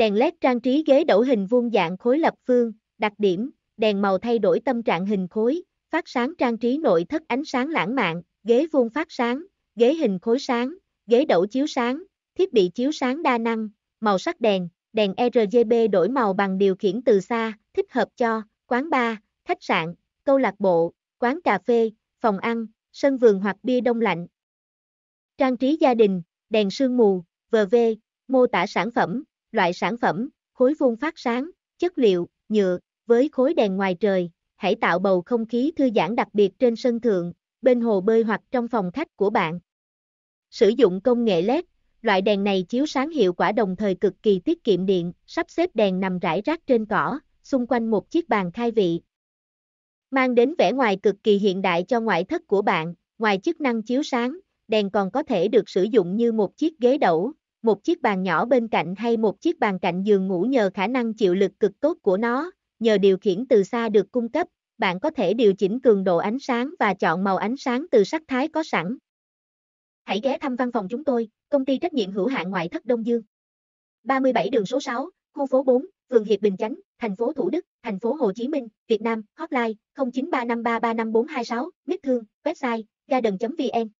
Đèn led trang trí ghế đẩu hình vuông dạng khối lập phương, đặc điểm, đèn màu thay đổi tâm trạng hình khối, phát sáng trang trí nội thất ánh sáng lãng mạn, ghế vuông phát sáng, ghế hình khối sáng, ghế đẩu chiếu sáng, thiết bị chiếu sáng đa năng, màu sắc đèn, đèn RGB đổi màu bằng điều khiển từ xa, thích hợp cho quán bar, khách sạn, câu lạc bộ, quán cà phê, phòng ăn, sân vườn hoặc bia đông lạnh. Trang trí gia đình, đèn sương mù, VV, mô tả sản phẩm, loại sản phẩm, khối vuông phát sáng, chất liệu, nhựa, với khối đèn ngoài trời, hãy tạo bầu không khí thư giãn đặc biệt trên sân thượng, bên hồ bơi hoặc trong phòng khách của bạn. Sử dụng công nghệ LED, loại đèn này chiếu sáng hiệu quả đồng thời cực kỳ tiết kiệm điện, sắp xếp đèn nằm rải rác trên cỏ, xung quanh một chiếc bàn khai vị. Mang đến vẻ ngoài cực kỳ hiện đại cho ngoại thất của bạn, ngoài chức năng chiếu sáng, đèn còn có thể được sử dụng như một chiếc ghế đẩu, một chiếc bàn nhỏ bên cạnh hay một chiếc bàn cạnh giường ngủ nhờ khả năng chịu lực cực tốt của nó, nhờ điều khiển từ xa được cung cấp, bạn có thể điều chỉnh cường độ ánh sáng và chọn màu ánh sáng từ sắc thái có sẵn. Hãy ghé thăm văn phòng chúng tôi, công ty trách nhiệm hữu hạn ngoại thất Đông Dương. 37 đường số 6, khu phố 4, phường Hiệp Bình Chánh, thành phố Thủ Đức, thành phố Hồ Chí Minh, Việt Nam, hotline 0935335426, mít thương, website garden.vn.